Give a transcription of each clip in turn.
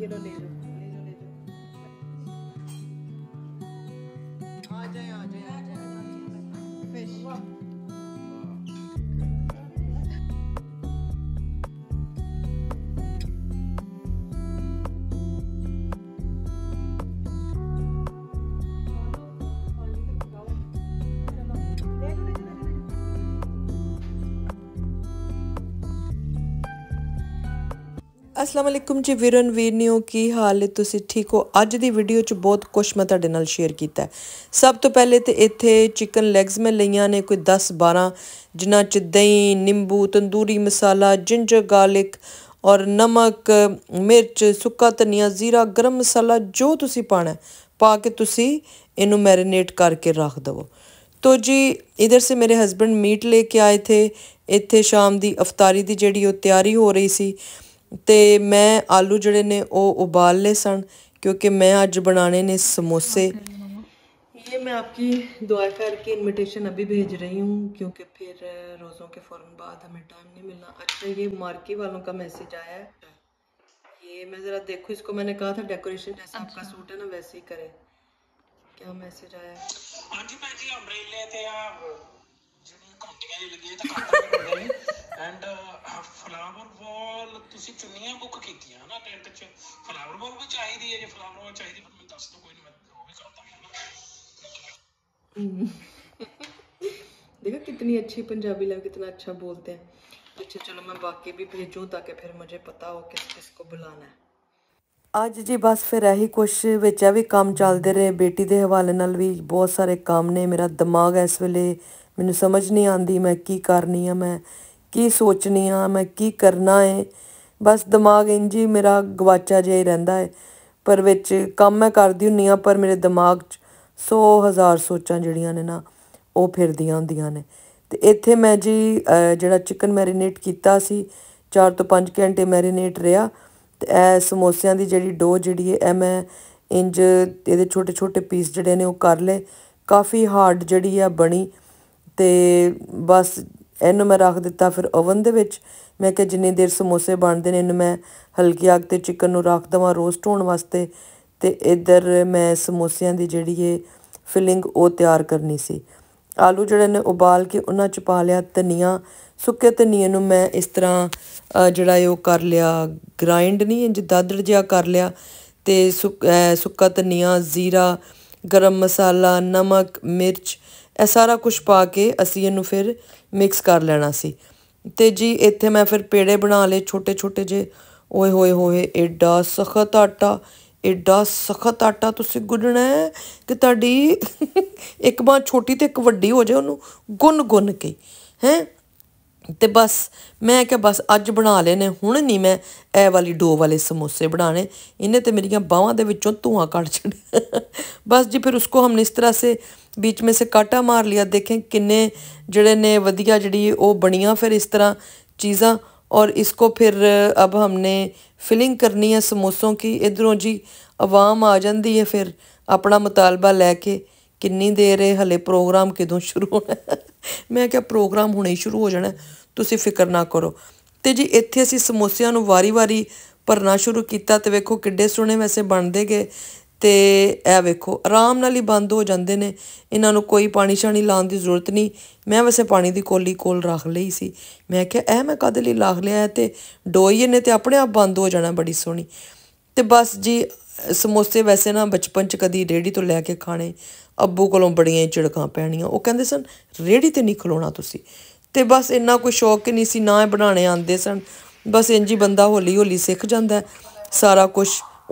ये लो ले लो ਅਸਲਾਮ ਅਲੈਕੁਮ ਜੀ ਵਿਰਨ ਵੀਰਨਿਓ ਕੀ ਹਾਲ ਹੈ ਤੁਸੀਂ ਠੀਕ ਹੋ ਅੱਜ ਦੀ ਵੀਡੀਓ 'ਚ ਬਹੁਤ ਕੁਝ ਮੈਂ ਤੁਹਾਡੇ ਨਾਲ ਸ਼ੇਅਰ ਕੀਤਾ ਸਭ ਤੋਂ ਪਹਿਲੇ ਤੇ ਇੱਥੇ ਚਿਕਨ ਲੈਗਸ ਮੈਂ ਲਈਆਂ ਨੇ ਕੋਈ 10 12 ਜਿਨ੍ਹਾਂ 'ਚ ਦਹੀਂ ਨਿੰਬੂ ਤੰਦੂਰੀ ਮਸਾਲਾ ਜਿੰਜਰ ਗਾਰਲਿਕ ਔਰ ਨਮਕ ਮਿਰਚ ਸੁੱਕਾ ਧਨੀਆ ਜ਼ੀਰਾ ਗਰਮ ਮਸਾਲਾ ਜੋ ਤੁਸੀਂ ਪਾਣਾ ਪਾ ਕੇ ਤੁਸੀਂ ਇਹਨੂੰ ਮੈਰੀਨੇਟ ਕਰਕੇ ਰੱਖ ਦਿਵੋ ਤੋ ਜੀ ਇਧਰ ਸੇ ਮੇਰੇ ਹਸਬੰਡ ਮੀਟ ਲੈ ਕੇ ਆਏ ਥੇ ਇੱਥੇ ਸ਼ਾਮ ਦੀ ਅਫਤਾਰੀ ਦੀ ਜਿਹੜੀ ਉਹ ਤਿਆਰੀ ਹੋ ਰਹੀ ਸੀ तो मैं आलू जड़े ने ਉਹ ਉਬਾਲ ਲਏ ਸਨ क्योंकि मैं अज बनाने ने समोसे ये मैं आपकी दुआ करके इनविटेशन अभी भेज रही हूँ क्योंकि फिर रोज़ों के फ़ौर बाद हमें टाइम नहीं मिलना अच्छा ये मार्के वालों का मैसेज आया है ये मैं ज़रा देखूँ इसको मैंने कहा था डेकोरेशन जैसा अच्छा। आपका सूट है ना वैसे ही करें क्या मैसेज आया है? जी मैं जी ਐਂਡ ਫਲਾਵਰ ਵਾਲ ਤੁਸੀਂ ਚੁੰਨੀਆਂ ਬੁੱਕ ਕੀਤੀਆਂ ਨਾ ਟੈਂਟ 'ਚ ਫਲਾਵਰ ਵਾਲ ਵੀ ਚਾਹੀਦੀ ਹੈ ਜੇ ਫਲਾਵਰ ਵਾਲ ਚਾਹੀਦੀ ਮੈਨੂੰ ਦੱਸ ਦਿਓ ਕੋਈ ਨਹੀਂ ਮੈਂ ਉਹ ਵੀ ਕਰਦਾ देखो ਅੱਛੀ ਪੰਜਾਬੀ ਲੱਗ लव ਅੱਛਾ ਬੋਲਦੇ बोलते ਅੱਛਾ ਚਲੋ ਮੈਂ ਬਾਕੀ ਵੀ भी ਤਾਂ ਕਿ ਫਿਰ ਮੈਨੂੰ ਪਤਾ ਹੋ किस ਕਿਸ को ਬੁਲਾਣਾ ਹੈ ਅੱਜ ਜੀ ਬਸ ਫਿਰ ਇਹੀ ਕੁਛ ਵਿੱਚ ਆ ਵੀ ਕੰਮ ਚੱਲਦੇ ਰਹੇ ਬੇਟੀ ਦੇ ਹਵਾਲੇ ਨਾਲ ਵੀ ਬਹੁਤ ਸਾਰੇ ਕੰਮ ਨੇ ਮੇਰਾ ਦਿਮਾਗ ਇਸ ਵੇਲੇ ਮੈਨੂੰ ਸਮਝ ਨਹੀਂ ਆਉਂਦੀ ਮੈਂ ਕੀ ਕਰਨੀ ਆ ਮੈਂ ਕੀ ਸੋਚਣੀ ਆ ਮੈਂ ਕੀ ਕਰਨਾ ਹੈ ਬਸ ਦਿਮਾਗ ਇੰਜ ਹੀ ਮੇਰਾ ਗਵਾਚਾ ਜਿਹਾ ਹੀ ਰਹਿੰਦਾ ਹੈ ਪਰ ਵਿੱਚ ਕੰਮ ਮੈਂ ਕਰਦੀ ਹੁੰਨੀ ਆ ਪਰ ਮੇਰੇ ਦਿਮਾਗ 'ਚ 100000 ਸੋਚਾਂ ਜਿਹੜੀਆਂ ਨੇ ਨਾ ਉਹ ਫਿਰਦੀਆਂ ਹੁੰਦੀਆਂ ਨੇ ਤੇ ਇੱਥੇ ਮੈਂ ਜੀ ਜਿਹੜਾ ਚਿਕਨ ਮੈਰੀਨੇਟ ਕੀਤਾ ਸੀ 4 ਤੋਂ 5 ਘੰਟੇ ਮੈਰੀਨੇਟ ਰਿਹਾ ਤੇ ਇਹ ਸਮੋਸਿਆਂ ਦੀ ਜਿਹੜੀ ਡੋ ਜਿਹੜੀ ਹੈ ਮੈਂ ਇੰਜ ਇਹਦੇ ਛੋਟੇ ਛੋਟੇ ਪੀਸ ਜਿਹੜੇ ਨੇ ਉਹ ਕਰ ਲਏ ਕਾਫੀ ਹਾਰਡ ਜਿਹੜੀ ਆ ਬਣੀ ਤੇ ਬਸ ਇਹਨੂੰ ਮੈਂ ਰੱਖ ਦਿੱਤਾ ਫਿਰ ਓਵਨ ਦੇ ਵਿੱਚ ਮੈਂ ਕਿਹਾ ਜਿੰਨੀ ਦੇਰ ਸਮੋਸੇ ਬਣਦੇ ਨੇ ਇਹਨੂੰ ਮੈਂ ਹਲਕੀ ਅੱਗ ਤੇ ਚਿਕਨ ਨੂੰ ਰੱਖ ਦਵਾਂ ਰੋਸਟ ਹੋਣ ਵਾਸਤੇ ਤੇ ਇਧਰ ਮੈਂ ਸਮੋਸਿਆਂ ਦੀ ਜਿਹੜੀ ਇਹ ਫਿਲਿੰਗ ਉਹ ਤਿਆਰ ਕਰਨੀ ਸੀ ਆਲੂ ਜਿਹੜੇ ਨੇ ਉਬਾਲ ਕੇ ਉਹਨਾਂ ਚ ਪਾ ਲਿਆ ਧਨੀਆ ਸੁੱਕੇ ਧਨੀਏ ਨੂੰ ਮੈਂ ਇਸ ਤਰ੍ਹਾਂ ਜਿਹੜਾ ਇਹ ਉਹ ਕਰ ਲਿਆ ਗ੍ਰਾਈਂਡ ਨਹੀਂ ਇੰਜ ਦਾਦਰ ਜਿਹਾ ਕਰ ਲਿਆ ਤੇ ਸੁੱਕਾ ਧਨੀਆ ਜ਼ੀਰਾ ਗਰਮ ਮਸਾਲਾ ਨਮਕ ਮਿਰਚ ਇਹ ਸਾਰਾ ਕੁਝ ਪਾ ਕੇ ਅਸੀਂ ਇਹਨੂੰ ਫਿਰ ਮਿਕਸ ਕਰ ਲੈਣਾ ਸੀ ਤੇ ਜੀ ਇੱਥੇ ਮੈਂ ਫਿਰ ਪੇੜੇ ਬਣਾ ਲਏ ਛੋਟੇ ਛੋਟੇ ਜੇ ਓਏ ਹੋਏ ਹੋਏ ਐਡਾ ਸਖਤ ਆਟਾ ਐਡਾ ਸਖਤ ਆਟਾ ਤੁਸੀਂ ਗੁੰਨਣਾ ਕਿ ਤੁਹਾਡੀ ਇੱਕ ਬਾਹ ਛੋਟੀ ਤੇ ਇੱਕ ਵੱਡੀ ਹੋ ਜਾਏ ਉਹਨੂੰ ਗੁੰਨ ਗੁੰਨ ਕੇ ਹੈ ਤੇ ਬਸ ਮੈਂ ਕਿਹਾ ਬਸ ਅੱਜ ਬਣਾ ਲੈਨੇ ਹੁਣ ਨਹੀਂ ਮੈਂ ਇਹ ਵਾਲੀ ਡੋ ਵਾਲੇ ਸਮੋਸੇ ਬਣਾਣੇ ਇਹਨੇ ਤੇ ਮੇਰੀਆਂ ਬਾਹਾਂ ਦੇ ਵਿੱਚੋਂ ਧੂਆਂ ਕੱਢ ਛੱਡਿਆ ਬਸ ਜੀ ਫਿਰ ਉਸਕੋ ਹਮਨੇ ਇਸ ਤਰ੍ਹਾਂ ਸੇ ਵਿੱਚ ਮੇ ਸੇ ਕਾਟਾ ਮਾਰ ਲਿਆ ਦੇਖੇ ਕਿੰਨੇ ਜਿਹੜੇ ਨੇ ਵਧੀਆ ਜਿਹੜੀ ਉਹ ਬਣੀਆਂ ਫਿਰ ਇਸ ਤਰ੍ਹਾਂ ਚੀਜ਼ਾਂ ਔਰ ਇਸਕੋ ਫਿਰ ਅਬ ਹਮਨੇ ਫਿਲਿੰਗ ਕਰਨੀ ਹੈ ਸਮੋਸੋਂ ਕੀ ਇਧਰੋਂ ਜੀ ਆਵਾਮ ਆ ਜਾਂਦੀ ਹੈ ਫਿਰ ਆਪਣਾ अपना ਲੈ ਕੇ ਕਿੰਨੀ ਦੇਰ ਹੈ ਹਲੇ ਪ੍ਰੋਗਰਾਮ ਕਿਦੋਂ ਸ਼ੁਰੂ ਹੋਣਾ ਮੈਂ ਕਿਹਾ ਪ੍ਰੋਗਰਾਮ ਹੁਣੇ ਸ਼ੁਰੂ ਹੋ ਜਾਣਾ ਤੁਸੀਂ ਫਿਕਰ ਨਾ ਕਰੋ ਤੇ ਜੀ ਇੱਥੇ ਅਸੀਂ ਸਮੋਸਿਆਂ ਨੂੰ ਵਾਰੀ-ਵਾਰੀ ਭਰਨਾ ਸ਼ੁਰੂ ਕੀਤਾ ਤੇ ਵੇਖੋ ਕਿੱਡੇ ਸੋਹਣੇ ਵੈਸੇ ਬਣਦੇ ਗਏ ਤੇ ਇਹ ਵੇਖੋ ਆਰਾਮ ਨਾਲ ਹੀ ਬੰਦ ਹੋ ਜਾਂਦੇ ਨੇ ਇਹਨਾਂ ਨੂੰ ਕੋਈ ਪਾਣੀ ਛਾਣੀ ਲਾਉਣ ਦੀ ਜ਼ਰੂਰਤ ਨਹੀਂ ਮੈਂ ਵੈਸੇ ਪਾਣੀ ਦੀ ਕੋਲੀ ਕੋਲ ਰੱਖ ਲਈ ਸੀ ਮੈਂ ਕਿਹਾ ਇਹ ਮੈਂ ਕਦੇ ਲਈ ਲਾਖ ਲਿਆ ਤੇ ਡੋਈ ਇਹਨੇ ਤੇ ਆਪਣੇ ਆਪ ਬੰਦ ਹੋ ਜਾਣਾ ਬੜੀ ਸੋਹਣੀ ਤੇ ਬਸ ਜੀ ਸਮੋਸੇ ਵੈਸੇ ਨਾ ਬਚਪਨ ਚ ਕਦੀ ਰੇੜੀ ਤੋਂ ਲੈ ਕੇ ਖਾਣੇ ਅੱਬੂ ਕੋਲੋਂ ਬੜੀਆਂ ਝਿੜਕਾਂ ਪੈਣੀਆਂ ਉਹ ਕਹਿੰਦੇ ਸਨ ਰੇੜੀ ਤੇ ਨਹੀਂ ਖਲੋਣਾ ਤੁਸੀਂ ਤੇ ਬਸ ਇੰਨਾ ਕੋਈ ਸ਼ੌਕ ਨਹੀਂ ਸੀ ਨਾ ਬਣਾਣੇ ਆਂਦੇ ਸਨ ਬਸ ਇੰਜ ਹੀ ਬੰਦਾ ਹੌਲੀ ਹੌਲੀ ਸਿੱਖ ਜਾਂਦਾ ਸਾਰਾ ਕੁਝ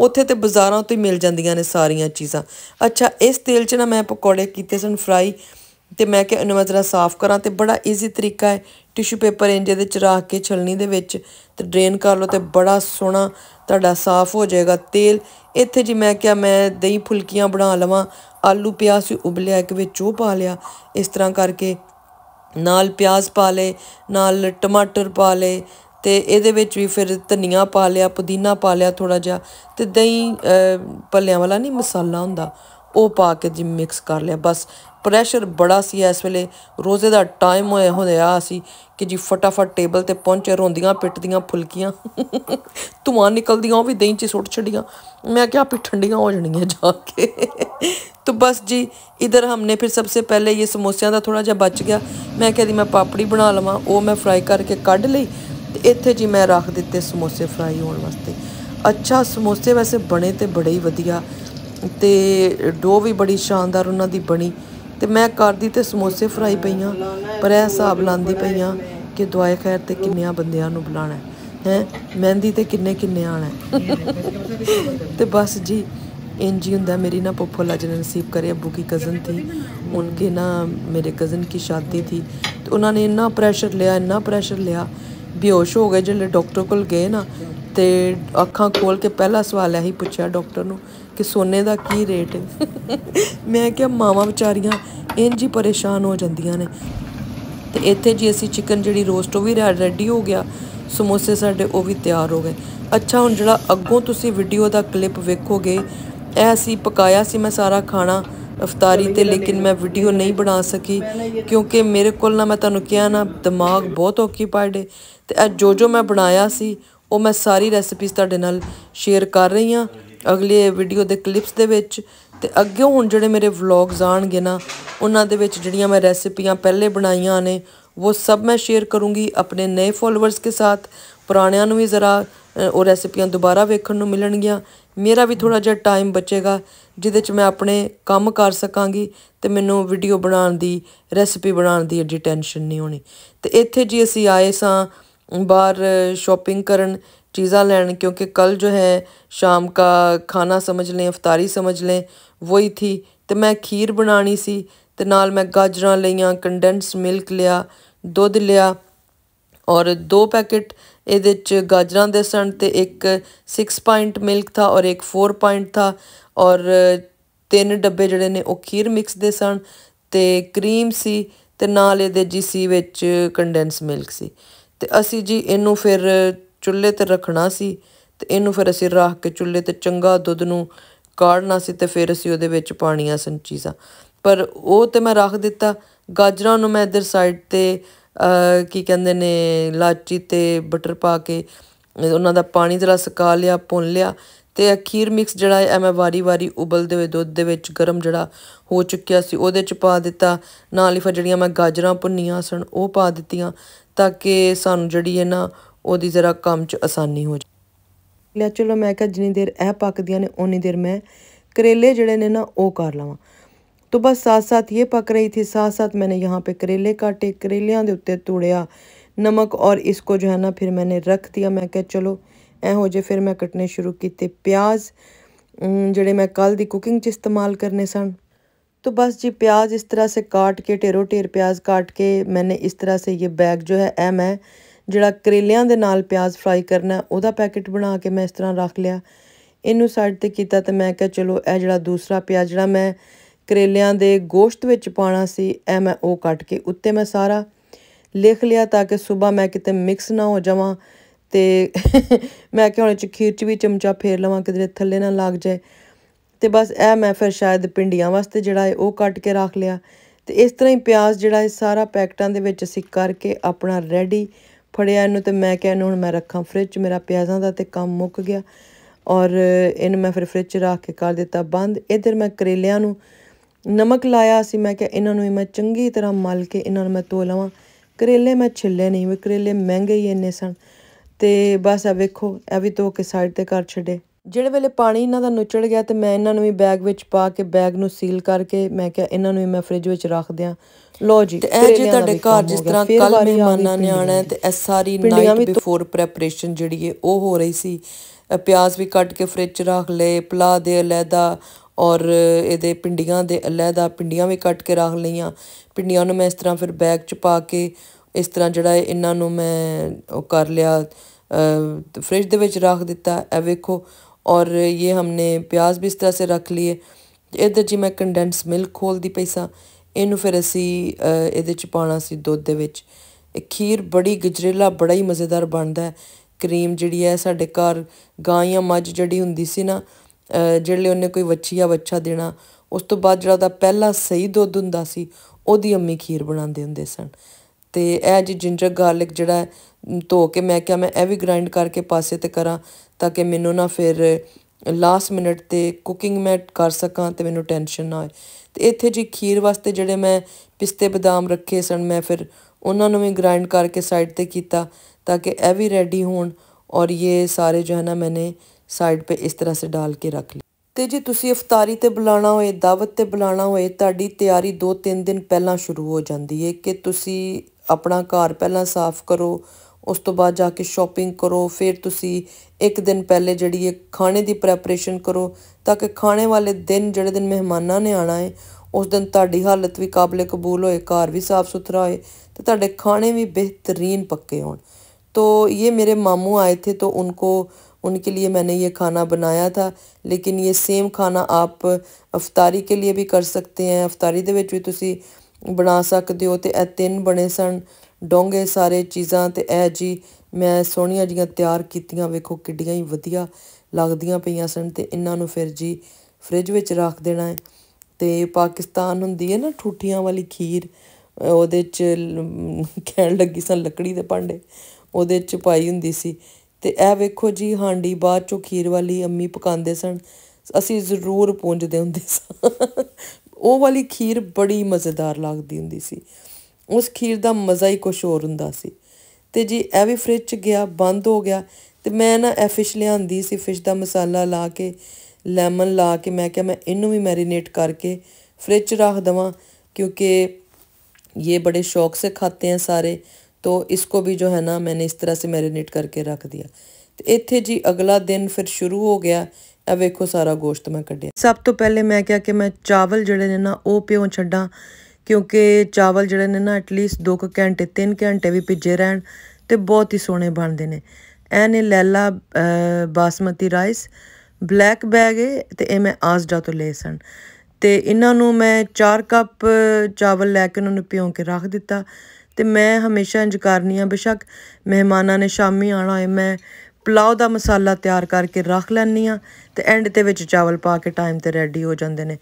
ਉੱਥੇ ਤੇ ਬਾਜ਼ਾਰਾਂ ਤੋਂ ਹੀ ਮਿਲ ਜਾਂਦੀਆਂ ਨੇ ਸਾਰੀਆਂ ਚੀਜ਼ਾਂ ਅੱਛਾ ਇਸ ਤੇਲ 'ਚ ਨਾ ਮੈਂ ਪਕੌੜੇ ਕੀਤੇ ਸਨ ਫਰਾਈ ਤੇ ਮੈਂ ਕਿ ਇਹਨੂੰ ਮੈਂ ਜ਼ਰਾ ਸਾਫ਼ ਕਰਾਂ ਤੇ ਬੜਾ ਈਜ਼ੀ ਤਰੀਕਾ ਹੈ ਟਿਸ਼ੂ ਪੇਪਰ ਇੰਜ ਦੇ ਵਿੱਚ ਰੱਖ ਕੇ ਛਲਣੀ ਦੇ ਵਿੱਚ ਤੇ ਡਰੇਨ ਕਰ ਲਓ ਤੇ ਬੜਾ ਸੋਹਣਾ ਤੁਹਾਡਾ ਸਾਫ਼ ਹੋ ਜਾਏਗਾ ਤੇਲ ਇੱਥੇ ਜੀ ਮੈਂ ਕਿਹਾ ਮੈਂ ਦਹੀਂ ਫੁਲਕੀਆਂ ਬਣਾ ਲਵਾਂ ਆਲੂ ਪਿਆਜ਼ ਉਬਲਿਆ ਇੱਕ ਵਿੱਚ ਉਹ ਪਾ ਲਿਆ ਇਸ ਤਰ੍ਹਾਂ ਕਰਕੇ ਨਾਲ ਪਿਆਜ਼ ਪਾ ਲੇ ਨਾਲ ਟਮਾਟਰ ਪਾ ਲੇ ਤੇ ਇਹਦੇ ਵਿੱਚ ਵੀ ਫਿਰ ਧਨੀਆ ਪਾ ਲਿਆ ਪੁਦੀਨਾ ਪਾ ਲਿਆ ਥੋੜਾ ਜਿਹਾ ਤੇ ਦਹੀਂ ਪੱਲਿਆਂ ਵਾਲਾ ਨਹੀਂ ਮਸਾਲਾ ਹੁੰਦਾ ਉਹ ਪਾ ਕੇ ਜੀ ਮਿਕਸ ਕਰ ਲਿਆ ਬਸ ਪ੍ਰੈਸ਼ਰ ਬੜਾ ਸੀ ਇਸ ਵੇਲੇ ਰੋਜ਼ੇ ਦਾ ਟਾਈਮ ਹੋਇਆ ਹੋਇਆ ਸੀ ਕਿ ਜੀ ਫਟਾਫਟ ਟੇਬਲ ਤੇ ਪਹੁੰਚੇ ਰੋਂਦੀਆਂ ਪਿੱਟਦੀਆਂ ਫੁਲਕੀਆਂ ਧੂਆਂ ਨਿਕਲਦੀਆਂ ਉਹ ਵੀ ਦਹੀਂ 'ਚ ਸੁੱਟ ਛੜੀਆਂ ਮੈਂ ਕਿਹਾ ਵੀ ਠੰਡੀਆਂ ਹੋ ਜਾਣੀਆਂ ਜਾ ਕੇ ਤੋ ਬਸ ਜੀ ਇਧਰ ਹਮਨੇ ਫਿਰ ਸਭ ਸੇ ਪਹਿਲੇ ਇਹ ਸਮੋਸਿਆਂ ਦਾ ਥੋੜਾ ਜਿਹਾ ਬਚ ਗਿਆ ਮੈਂ ਕਿਹਾ ਦੀ ਮੈਂ ਪਾਪੜੀ ਬਣਾ ਲਵਾਂ ਉਹ ਮੈਂ ਫਰਾਈ ਕਰਕੇ ਕੱਢ ਲਈ ਤੇ ਇੱਥੇ ਜੀ ਮੈਂ ਰੱਖ ਦਿੱਤੇ ਸਮੋਸੇ ਫਰਾਈ ਹੋਣ ਵਾਸਤੇ ਅੱਛਾ ਸਮੋਸੇ ਵੈਸੇ ਬਣੇ ਤੇ ਬੜੇ ਹੀ ਵਧੀਆ ਤੇ ਡੋ ਵੀ ਬੜੀ ਸ਼ਾਨਦਾਰ ਉਹਨਾਂ ਦੀ ਬਣੀ ਤੇ ਮੈਂ ਕਰਦੀ ਤੇ ਸਮੋਸੇ ਫਰਾਈ ਪਈਆਂ ਪਰ ਇਹ ਹਿਸਾਬ ਲਾਂਦੀ ਪਈਆਂ ਕਿ ਦੁਆਏ ਖੈਰ ਤੇ ਕਿੰਨਿਆਂ ਬੰਦਿਆਂ ਨੂੰ ਬੁਲਾਣਾ ਹੈ ਮਹਿੰਦੀ ਤੇ ਕਿੰਨੇ ਕਿੰਨੇ ਆਣਾ ਤੇ ਬਸ ਜੀ ਇੰਜ ਹੀ ਹੁੰਦਾ ਮੇਰੀ ਨਾ ਪੋਪੋਲਾ ਜਨ ਨਸੀਬ ਕਰੇ ਅੱਬੂ ਕੀ ਕਜ਼ਨ ਥੀ ਉਨਕੇ ਨਾ ਮੇਰੇ ਕਜ਼ਨ ਕੀ ਸ਼ਾਦੀ ਥੀ ਤੇ ਉਹਨਾਂ ਨੇ ਇੰਨਾ ਪ੍ਰੈਸ਼ਰ ਲਿਆ ਇੰਨਾ ਪ੍ਰੈਸ਼ਰ ਲਿਆ ਬਿਹੋਸ਼ ਹੋ ਗਏ ਜਿਹੜੇ ਡਾਕਟਰ ਕੋਲ ਗਏ ਨਾ ਤੇ ਅੱਖਾਂ ਖੋਲ ਕੇ ਪਹਿਲਾ ਸਵਾਲ ਇਹੀ ਪੁੱਛਿਆ ਡਾਕਟਰ ਨੂੰ ਕਿ ਸੋਨੇ ਦਾ ਕੀ ਰੇਟ ਮੈਂ ਕਿਹਾ ਮਾਵਾਂ ਵਿਚਾਰੀਆਂ ਇੰਜ ਹੀ ਪਰੇਸ਼ਾਨ ਹੋ ਜਾਂਦੀਆਂ ਨੇ ਤੇ ਇੱਥੇ ਜੀ ਅਸੀਂ ਚਿਕਨ ਜਿਹੜੀ ਰੋਸਟ ਉਹ ਵੀ ਰੈਡੀ ਹੋ ਗਿਆ ਸਮੋਸੇ ਸਾਡੇ ਉਹ ਵੀ ਤਿਆਰ ਹੋ ਗਏ ਅੱਛਾ ਹੁਣ ਜਿਹੜਾ ਅੱਗੋਂ ਤੁਸੀਂ ਵੀਡੀਓ ਦਾ ਕਲਿੱਪ ਵੇਖੋਗੇ ਇਹ ਅਸੀਂ ਪਕਾਇਆ ਸੀ ਮੈਂ ਸਾਰਾ ਖਾਣਾ ਇਫਤਾਰੀ ਤੇ ਲੇਕਿਨ ਮੈਂ ਵੀਡੀਓ ਨਹੀਂ ਬਣਾ ਸਕੀ ਕਿਉਂਕਿ ਮੇਰੇ ਕੋਲ ਨਾ ਮੈਂ ਤੁਹਾਨੂੰ ਕਿਹਾ ਨਾ ਦਿਮਾਗ ਬਹੁਤ ਓਕੀਪਾਈਡ ਹੈ ਤੇ ਅੱਜ ਜੋ ਜੋ ਮੈਂ ਬਣਾਇਆ ਸੀ ਉਹ ਮੈਂ ਸਾਰੀ ਰੈਸਪੀਸ ਤੁਹਾਡੇ ਨਾਲ ਸ਼ੇਅਰ ਕਰ ਰਹੀ ਹਾਂ ਅਗਲੇ ਵੀਡੀਓ ਦੇ ਕਲਿੱਪਸ ਦੇ ਵਿੱਚ ਤੇ ਅੱਗੇ ਹੁਣ ਜਿਹੜੇ ਮੇਰੇ ਵਲੌਗਸ ਆਣਗੇ ਨਾ ਉਹਨਾਂ ਦੇ ਵਿੱਚ ਜਿਹੜੀਆਂ ਮੈਂ ਰੈਸਿਪੀਆਂ ਪਹਿਲੇ ਬਣਾਈਆਂ ਨੇ ਉਹ ਸਭ ਮੈਂ ਸ਼ੇਅਰ ਕਰੂੰਗੀ ਆਪਣੇ ਨਵੇਂ ਫੋਲੋਅਰਸ ਕੇ ਸਾਥ ਪੁਰਾਣਿਆਂ ਨੂੰ ਵੀ ਜ਼ਰਾ ਉਹ ਰੈਸਿਪੀਆਂ ਦੁਬਾਰਾ ਵੇਖਣ ਨੂੰ ਮਿਲਣਗੀਆਂ ਮੇਰਾ ਵੀ ਥੋੜਾ ਜਿਹਾ ਟਾਈਮ ਬਚੇਗਾ ਜਿਹਦੇ 'ਚ ਮੈਂ ਆਪਣੇ ਕੰਮ ਕਰ ਸਕਾਂਗੀ ਤੇ ਮੈਨੂੰ ਵੀਡੀਓ ਬਣਾਉਣ ਦੀ ਰੈਸਿਪੀ ਬਣਾਉਣ ਦੀ ਅਜੀ ਟੈਨਸ਼ਨ ਨਹੀਂ ਹੋਣੀ ਤੇ ਇੱਥੇ ਜੀ ਅਸੀਂ ਆਏ ਸਾਂ ਬਾਹਰ ਸ਼ਾਪਿੰਗ ਕਰਨ ਚੀਜ਼ਾਂ ਲੈਣ ਕਿਉਂਕਿ ਕੱਲ ਜੋ ਹੈ ਸ਼ਾਮ ਦਾ ਖਾਣਾ ਸਮਝ ਲੈ ਇਫਤਾਰੀ ਸਮਝ ਲੈ ਵਹੀ ਥੀ ਤੇ ਮੈਂ ਖੀਰ ਬਣਾਣੀ ਸੀ ਤੇ ਨਾਲ ਮੈਂ ਗਾਜਰਾਂ ਲਈਆਂ ਕੰਡੈਂਸ ਮਿਲਕ ਲਿਆ ਦੁੱਧ ਲਿਆ ਔਰ ਦੋ ਪੈਕੇਟ ਇਹਦੇ ਚ ਗਾਜਰਾਂ ਦੇ ਸਣ ਤੇ ਇੱਕ 6 ਪੁਆਇੰਟ ਮਿਲਕ ਥਾ ਔਰ ਇੱਕ 4 ਪੁਆਇੰਟ ਥਾ ਔਰ ਤਿੰਨ ਡੱਬੇ ਜਿਹੜੇ ਨੇ ਉਹ ਖੀਰ ਮਿਕਸ ਦੇ ਸਣ ਤੇ ਕਰੀਮ ਸੀ ਤੇ ਨਾਲ ਇਹਦੇ ਜੀਸੀ ਵਿੱਚ ਕੰਡੈਂਸ ਮਿਲਕ ਸੀ ਤੇ ਅਸੀਂ ਜੀ ਇਹਨੂੰ ਫਿਰ ਚੁੱਲ੍ਹੇ ਤੇ ਰੱਖਣਾ ਸੀ ਤੇ ਇਹਨੂੰ ਫਿਰ ਅਸੀਂ ਰੱਖ ਕੇ ਚੁੱਲ੍ਹੇ ਤੇ ਚੰਗਾ ਦੁੱਧ ਨੂੰ ਕਾੜਨਾ ਸੀ ਤੇ ਫਿਰ ਅਸੀਂ ਉਹਦੇ ਵਿੱਚ ਪਾਣੀਆਂ ਸਨ ਪਰ ਉਹ ਤੇ ਮੈਂ ਰੱਖ ਦਿੱਤਾ ਗਾਜਰਾਂ ਨੂੰ ਮੈਂ ਇਧਰ ਸਾਈਡ ਤੇ ਕੀ ਕਹਿੰਦੇ ਨੇ ਲਾਚੀ ਤੇ ਬਟਰ ਪਾ ਕੇ ਉਹਨਾਂ ਦਾ ਪਾਣੀ ਜਰਾ ਸਕਾ ਲਿਆ ਭੁੰਨ ਲਿਆ ਤੇ ਅਖੀਰ ਮਿਕਸ ਜਿਹੜਾ ਐ ਮੈਂ ਵਾਰੀ-ਵਾਰੀ ਉਬਲਦੇ ਹੋਏ ਦੁੱਧ ਦੇ ਵਿੱਚ ਗਰਮ ਜਿਹੜਾ ਹੋ ਚੁੱਕਿਆ ਸੀ ਉਹਦੇ ਚ ਪਾ ਦਿੱਤਾ ਨਾਲ ਹੀ ਫਿਰ ਜਿਹੜੀਆਂ ਮੈਂ ਗਾਜਰਾਂ ਭੁੰਨੀਆਂ ਸਨ ਉਹ ਪਾ ਦਿੱਤੀਆਂ ਤਾਂ ਕਿ ਸਾਨੂੰ ਜਿਹੜੀ ਹੈ ਨਾ ਉਹਦੀ ਜ਼ਰਾ ਕੰਮ 'ਚ ਆਸਾਨੀ ਹੋ ਜਾਏ ਲੈ ਚਲੋ ਮੈਂ ਕਿਹਾ ਜਿੰਨੀ ਦੇਰ ਇਹ ਪੱਕਦੀਆਂ ਨੇ ਉਨੀ ਦੇਰ ਮੈਂ करेले जड़े ने ना वो कर लवा तो बस साथ साथ ये पक रही थी साथ साथ मैंने यहाँ पे करेले काटे करेलियाँ के उत्ते तुड़िया नमक और इसको जो है ना फिर मैंने रख दिया मैं क्या चलो ए हो जे फिर मैं कटने शुरू किए प्याज जड़े मैं कल की कुकिंग इस्तेमाल करने सन तो बस जी प्याज इस तरह से काट के ढेरों ढेर प्याज काट के मैंने इस तरह से ये बैग जो है ए मैं ਜਿਹੜਾ ਕਰੇਲਿਆਂ ਦੇ ਨਾਲ ਪਿਆਜ਼ ਫਰਾਈ ਕਰਨਾ ਉਹਦਾ ਪੈਕੇਟ ਬਣਾ ਕੇ ਮੈਂ ਇਸ ਤਰ੍ਹਾਂ ਰੱਖ ਲਿਆ ਇਹਨੂੰ ਸਾਈਡ ਤੇ ਕੀਤਾ ਤੇ ਮੈਂ ਕਿਹਾ ਚਲੋ ਇਹ ਜਿਹੜਾ ਦੂਸਰਾ ਪਿਆਜ਼ ਜਿਹੜਾ ਮੈਂ ਕਰੇਲਿਆਂ ਦੇ ਗੋਸ਼ਤ ਵਿੱਚ ਪਾਣਾ ਸੀ ਇਹ ਮੈਂ ਉਹ ਕੱਟ ਕੇ ਉੱਤੇ ਮੈਂ ਸਾਰਾ ਲਿਖ ਲਿਆ ਤਾਂ ਕਿ ਸਵੇਰ ਮੈਂ ਕਿਤੇ ਮਿਕਸ ਨਾ ਹੋ ਜਾਵਾਂ ਤੇ ਮੈਂ ਕਿਹਾ ਹੁਣ ਚ ਖੀਰ ਚ ਵੀ ਚਮਚਾ ਫੇਰ ਲਵਾਂ ਕਿਤੇ ਥੱਲੇ ਨਾ ਲੱਗ ਜਾਏ ਤੇ ਬਸ ਇਹ ਮੈਂ ਫਿਰ ਸ਼ਾਇਦ ਪਿੰਡੀਆਂ ਵਾਸਤੇ ਜਿਹੜਾ ਹੈ ਉਹ ਕੱਟ ਕੇ ਰੱਖ ਲਿਆ ਤੇ ਇਸ ਤਰ੍ਹਾਂ ਹੀ ਪਿਆਜ਼ ਜਿਹੜਾ ਹੈ ਸਾਰਾ ਪੈਕਟਾਂ ਦੇ ਵਿੱਚ ਅਸੀਂ ਕਰਕੇ ਆਪਣਾ ਰੈਡੀ ਫੜਿਆ ਇਹਨੂੰ ਤੇ ਮੈਂ ਕਿਹਾ ਇਹਨੂੰ ਹੁਣ ਮੈਂ ਰੱਖਾਂ ਫ੍ਰਿਜ 'ਚ ਮੇਰਾ ਪਿਆਜ਼ਾਂ ਦਾ ਤੇ ਕੰਮ ਮੁੱਕ ਗਿਆ ਔਰ ਇਹਨੂੰ ਮੈਂ ਫਿਰ ਫ੍ਰਿਜ 'ਚ ਰੱਖ ਕੇ ਕਰ ਦਿੱਤਾ ਬੰਦ ਇਧਰ ਮੈਂ ਕਰੇਲਿਆਂ ਨੂੰ ਨਮਕ ਲਾਇਆ ਸੀ ਮੈਂ ਕਿਹਾ ਇਹਨਾਂ ਨੂੰ ਮੈਂ ਚੰਗੀ ਤਰ੍ਹਾਂ ਮਲ ਕੇ ਇਹਨਾਂ ਨੂੰ ਮੈਂ ਧੋ ਲਵਾਂ ਕਰੇਲੇ ਮੈਂ ਛਿੱਲੇ ਨਹੀਂ ਵੇ ਕਰੇਲੇ ਮਹਿੰਗੇ ਹੀ ਇੰਨੇ ਸਨ ਤੇ ਬਸ ਆ ਵੇਖੋ ਇਹ ਵੀ ਧੋ ਕੇ ਸਾਈਡ ਤੇ ਕਰ ਛੱਡੇ ਜਿਹੜੇ ਵੇਲੇ ਪਾਣੀ ਇਹਨਾਂ ਦਾ ਨੁਚੜ ਗਿਆ ਤੇ ਮੈਂ ਇਹਨਾਂ ਨੂੰ ਵੀ ਬੈਗ ਵਿੱਚ ਪਾ ਕੇ ਬੈਗ ਨੂੰ ਸੀਲ ਕਰਕੇ ਮੈਂ ਕਿਹਾ ਇਹਨਾਂ ਨੂੰ ਵੀ ਮੈਂ ਫ੍ਰਿਜ ਵਿੱਚ ਰੱਖ ਦਿਆਂ ਲੋ ਜੀ ਤੇ ਇਹ ਜੇ ਤੁਹਾਡੇ ਘਰ ਜਿਸ ਤਰ੍ਹਾਂ ਕੱਲ ਮਹਿਮਾਨਾਂ ਨੇ ਆਣਾ ਤੇ ਇਹ ਸਾਰੀ ਨਾਈਟ ਬਿਫੋਰ ਪ੍ਰੈਪਰੇਸ਼ਨ ਜਿਹੜੀ ਹੈ ਉਹ ਹੋ ਰਹੀ ਸੀ ਪਿਆਜ਼ ਵੀ ਕੱਟ ਕੇ ਫ੍ਰਿਜ 'ਚ ਰੱਖ ਲਏ ਪਲਾ ਦੇ ਅਲੈਦਾ ਔਰ ਇਹਦੇ ਪਿੰਡੀਆਂ ਦੇ ਅਲੈਦਾ ਪਿੰਡੀਆਂ ਵੀ ਕੱਟ ਕੇ ਰੱਖ ਲਈਆਂ ਪਿੰਡੀਆਂ ਨੂੰ ਮੈਂ ਇਸ ਤਰ੍ਹਾਂ ਫਿਰ ਬੈਗ 'ਚ ਪਾ ਕੇ ਇਸ ਤਰ੍ਹਾਂ ਜਿਹੜਾ ਇਹਨਾਂ ਨੂੰ ਮੈਂ ਉਹ ਕਰ ਲਿਆ ਫ੍ਰਿਜ ਦੇ ਵਿੱਚ ਰੱਖ ਦਿੱਤਾ ਐ ਵੇਖੋ ਔਰ ਇਹ ਹਮਨੇ ਪਿਆਜ਼ ਵੀ ਇਸ ਤਰ੍ਹਾਂ ਸੇ ਰੱਖ ਲਈਏ ਇਧਰ ਜੀ ਮੈਂ ਕੰਡੈਂਸ ਮਿਲਕ ਖੋਲਦੀ ਪਈ ਸਾਂ ਇਹਨੂੰ ਫਿਰ ਅਸੀਂ ਇਹਦੇ ਚ ਪਾਣਾ ਸੀ ਦੁੱਧ ਦੇ ਵਿੱਚ ਖੀਰ ਬੜੀ ਗਜਰੇਲਾ ਬੜਾ ਹੀ ਮਜ਼ੇਦਾਰ ਬਣਦਾ ਹੈ ਕਰੀਮ ਜਿਹੜੀ ਹੈ ਸਾਡੇ ਘਰ ਗਾਂ ਜਾਂ ਮੱਝ ਜਿਹੜੀ ਹੁੰਦੀ ਸੀ ਨਾ ਜਿਹੜੇ ਉਹਨੇ ਕੋਈ ਵੱਛੀਆ ਜਾਂ ਬੱਚਾ ਦੇਣਾ ਉਸ ਤੋਂ ਬਾਅਦ ਜਿਹੜਾ ਉਹਦਾ ਪਹਿਲਾ ਸਹੀ ਦੁੱਧ ਹੁੰਦਾ ਸੀ ਉਹਦੀ ਅੰਮੀ ਖੀਰ ਬਣਾਉਂਦੇ ਹੁੰਦੇ ਸਨ ਤੇ ਇਹ ਜੀ ਜਿੰਜਰ ਗਾਰਲਿਕ ਜਿਹੜਾ ਧੋ ਕੇ ਮੈਂ ਕਿਹਾ ਮੈਂ ਇਹ ਵੀ ਗ੍ਰਾਈਂਡ ਕਰਕੇ ਪਾਸੇ ਤੇ ਕਰਾਂ ਤਾਂ ਕਿ ਮੈਨੂੰ ਨਾ ਫਿਰ ਲਾਸਟ ਮਿੰਟ ਤੇ ਕੁਕਿੰਗ ਮੈਂ ਕਰ ਸਕਾਂ ਤੇ ਮੈਨੂੰ ਟੈਨਸ਼ਨ ਨਾ ਹੋਏ ਤੇ ਇੱਥੇ ਜੀ ਖੀਰ ਵਾਸਤੇ ਜਿਹੜੇ ਮੈਂ ਪਿਸਤੇ ਬਦਾਮ ਰੱਖੇ ਸਨ ਮੈਂ ਫਿਰ ਉਹਨਾਂ ਨੂੰ ਵੀ ਗ੍ਰਾਈਂਡ ਕਰਕੇ ਸਾਈਡ ਤੇ ਕੀਤਾ ਤਾਂ ਕਿ ਇਹ ਵੀ ਰੈਡੀ ਹੋਣ ਔਰ ਇਹ ਸਾਰੇ ਜੋ ਹੈ ਨਾ ਮੈਨੇ ਸਾਈਡ 'ਤੇ ਇਸ ਤਰ੍ਹਾਂ ਸੇ ਡਾਲ ਕੇ ਰੱਖ ਲਿਆ ਤੇ ਜੇ ਤੁਸੀਂ ਇਫਤਾਰੀ ਤੇ ਬੁਲਾਣਾ ਹੋਏ ਦਾਵਤ ਤੇ ਬੁਲਾਣਾ ਹੋਏ ਤੁਹਾਡੀ ਤਿਆਰੀ 2-3 ਦਿਨ ਪਹਿਲਾਂ ਸ਼ੁਰੂ ਹੋ ਜਾਂਦੀ ਹੈ ਕਿ ਤੁਸੀਂ ਆਪਣਾ ਘਰ ਪਹਿਲਾਂ ਸਾਫ਼ ਕਰੋ ਉਸ ਤੋਂ ਬਾਅਦ ਜਾ ਕੇ ਸ਼ਾਪਿੰਗ ਕਰੋ ਫਿਰ ਤੁਸੀਂ ਇੱਕ ਦਿਨ ਪਹਿਲੇ ਜਿਹੜੀ ਹੈ ਖਾਣੇ ਦੀ ਪ੍ਰੈਪਰੇਸ਼ਨ ਕਰੋ ਤਾਂ ਕਿ ਖਾਣੇ ਵਾਲੇ ਦਿਨ ਜਿਹੜੇ ਦਿਨ ਮਹਿਮਾਨਾਂ ਨੇ ਆਣਾ ਹੈ ਉਸ ਦਿਨ ਤੁਹਾਡੀ ਹਾਲਤ ਵੀ ਕਾਬਲੇ ਕਬੂਲ ਹੋਏ ਘਰ ਵੀ ਸਾਫ਼ ਸੁਥਰਾ ਹੋਏ ਤੇ ਤੁਹਾਡੇ ਖਾਣੇ भी बेहतरीन पक्के हों तो ये मेरे मामू आए थे तो उनको उनके लिए मैंने ये खाना बनाया था लेकिन ये सेम खाना आप अफतारी के लिए भी कर सकते हैं अफतारी ਦੇ ਵਿੱਚ ਵੀ ਤੁਸੀਂ ਬਣਾ ਸਕਦੇ ਹੋ ਤੇ ਇਹ ਤਿੰਨ ਬਣੇ ਸਨ ਡੋਂਗੇ ਸਾਰੇ ਚੀਜ਼ਾਂ ਤੇ ਇਹ ਜੀ ਮੈਂ ਸੋਹਣੀਆਂ ਜੀਆਂ ਤਿਆਰ ਕੀਤੀਆਂ ਵੇਖੋ ਕਿੱਡੀਆਂ ਹੀ ਵਧੀਆ ਲੱਗਦੀਆਂ ਪਈਆਂ ਸਨ ਤੇ ਇਹਨਾਂ ਨੂੰ ਫਿਰ ਜੀ ਫ੍ਰਿਜ ਵਿੱਚ ਰੱਖ ਦੇਣਾ ਹੈ ਤੇ ਪਾਕਿਸਤਾਨ ਹੁੰਦੀ ਹੈ ਨਾ ਠੂਠੀਆਂ ਵਾਲੀ ਖੀਰ ਉਹਦੇ ਚ ਕਹਿਣ ਲੱਗੀ ਸਨ ਲੱਕੜੀ ਦੇ ਭਾਂਡੇ ਉਹਦੇ ਚ ਪਾਈ ਹੁੰਦੀ ਸੀ ਤੇ ਇਹ ਵੇਖੋ ਜੀ ਹਾਂਡੀ ਬਾਅਦ ਚੋਂ ਖੀਰ ਵਾਲੀ ਅੰਮੀ ਪਕਾਉਂਦੇ ਸਨ ਅਸੀਂ ਜ਼ਰੂਰ ਪੁੰਝਦੇ ਹੁੰਦੇ ਸਾਂ ਉਹ ਵਾਲੀ ਖੀਰ ਬੜੀ ਮਜ਼ੇਦਾਰ ਲੱਗਦੀ ਹੁੰਦੀ ਸੀ ਉਸ ਖੀਰ ਦਾ ਮਜ਼ਾ ਹੀ ਕੁਝ ਹੋਰ ਹੁੰਦਾ ਸੀ ਤੇ ਜੀ ਇਹ ਵੀ ਫ੍ਰਿਜ 'ਚ ਗਿਆ ਬੰਦ ਹੋ ਗਿਆ ਤੇ ਮੈਂ ਨਾ ਐ ਫਿਸ਼ ਲਿਆਂਦੀ ਸੀ ਫਿਸ਼ ਦਾ ਮਸਾਲਾ ਲਾ ਕੇ ਲੈਮਨ ਲਾ ਕੇ ਮੈਂ ਕਿਹਾ ਮੈਂ ਇਹਨੂੰ ਵੀ ਮੈਰੀਨੇਟ ਕਰਕੇ ਫ੍ਰਿਜ 'ਚ ਰੱਖ ਦਵਾਂ ਕਿਉਂਕਿ ਇਹ ਬੜੇ ਸ਼ੌਕ से खाते ਸਾਰੇ सारे ਇਸ ਕੋ ਵੀ ਜੋ ਹੈ ਨਾ ਮੈਂ ਇਸ ਤਰ੍ਹਾਂ ਸੇ ਮੈਰੀਨੇਟ ਕਰਕੇ ਰੱਖ ਦਿਆ ਤੇ ਇੱਥੇ ਜੀ ਅਗਲਾ ਦਿਨ ਫਿਰ ਸ਼ੁਰੂ ਹੋ ਗਿਆ ਇਹ ਵੇਖੋ ਸਾਰਾ ਗੋਸ਼ਤ ਮੈਂ ਕੱਢਿਆ ਸਭ ਤੋਂ ਪਹਿਲੇ ਮੈਂ ਕਿਹਾ ਕਿ ਮੈਂ ਚਾਵਲ ਜਿਹੜੇ ਨੇ ਨਾ ਉਹ ਪਿਓ ਛੱਡਾਂ ਕਿਉਂਕਿ ਚਾਵਲ ਜਿਹੜੇ ਨੇ ਨਾ ਐਟਲੀਸਟ 2 ਘੰਟੇ 3 ਘੰਟੇ ਵੀ ਭਿੱਜੇ ਰਹਿਣ ਤੇ ਬਹੁਤ ਹੀ ਸੋਹਣੇ ਬਣਦੇ ਨੇ ਇਹ ਨੇ Laila basmati rice black bag ਹੈ ਤੇ ਇਹ ਮੈਂ ਆਸਡਾ ਤੋਂ ਲਏ ਸਨ ਤੇ ਇਹਨਾਂ ਨੂੰ ਮੈਂ 4 ਕੱਪ ਚਾਵਲ ਲੈ ਕੇ ਉਹਨਾਂ ਨੂੰ ਪਿਓ ਕੇ ਰੱਖ ਦਿੱਤਾ ਤੇ ਮੈਂ ਹਮੇਸ਼ਾ ਇੰਜ ਕਰਨੀ ਆ ਬਿਸ਼ੱਕ ਮਹਿਮਾਨਾਂ ਨੇ ਸ਼ਾਮੀ ਆਣਾ ਹੈ ਮੈਂ ਪਲਾਉ ਦਾ ਮਸਾਲਾ ਤਿਆਰ ਕਰਕੇ ਰੱਖ ਲੈਣੀ ਆ ਤੇ ਐਂਡ ਤੇ ਵਿੱਚ ਚਾਵਲ ਪਾ ਕੇ ਟਾਈਮ ਤੇ ਰੈਡੀ ਹੋ ਜਾਂਦੇ ਨੇ